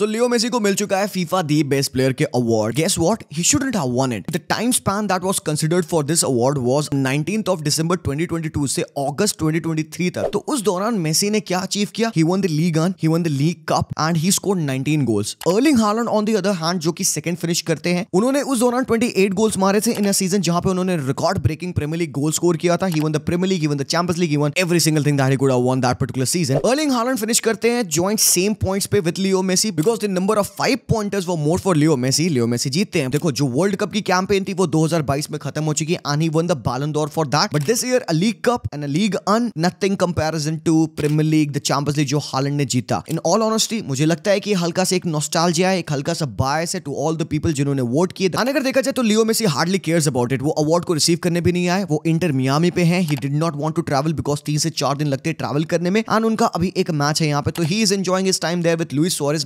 सो Leo Messi को मिल चुका है फीफा दी बेस्ट प्लेयर के award guess what he shouldn't have won it the time span that was considered for this award was nineteen of December 2022 से अगस्त 2023 तक तो उस दौरान मेसी ने क्या अचीव किया he won the league on he won the league cup and he score nineteen goals Erling Haaland on the other hand जो कि सेकंड फिनिश करते हैं उन्होंने उस दौरान 28 गोल्स मारे थे इन अ सीजन जहां पे उन्होंने record breaking premier league goal score किया था he won the premier league he won the champions league he won every single thing that he could have won that particular season Erling Haaland finish करते हैं joint same points पे with Leo Messi because the number of five pointers वो more for Leo Messi Leo Messi जीतते हैं देखो जो world cup की campaign थी वो 2022 में खत्म हो चुकी and he won the Ballon d'Or for that but this year a league cup and a league and nothing comparison to premier league the champions league जो हालैंड ने जीता इन ऑल ऑनेस्टी मुझे लगता है कि हल्का सा एक नॉस्टैल्जिया है एक हल्का सा बायस है टू ऑल द पीपल जिन्होंने वोट किए एंड अगर देखा जाए तो Leo Messi hardly cares about it वो अवार्ड को रिसीव करने भी नहीं आए वो इंटर मियामी पे हैं he did not want to travel because तीन से चार दिन लगते हैं ट्रैवल करने में एंड उनका अभी एक मैच है यहाँ पे तो he is enjoying his time there with Luis Soros